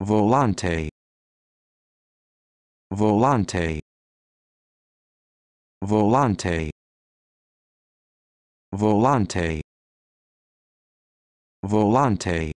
volante volante volante volante volante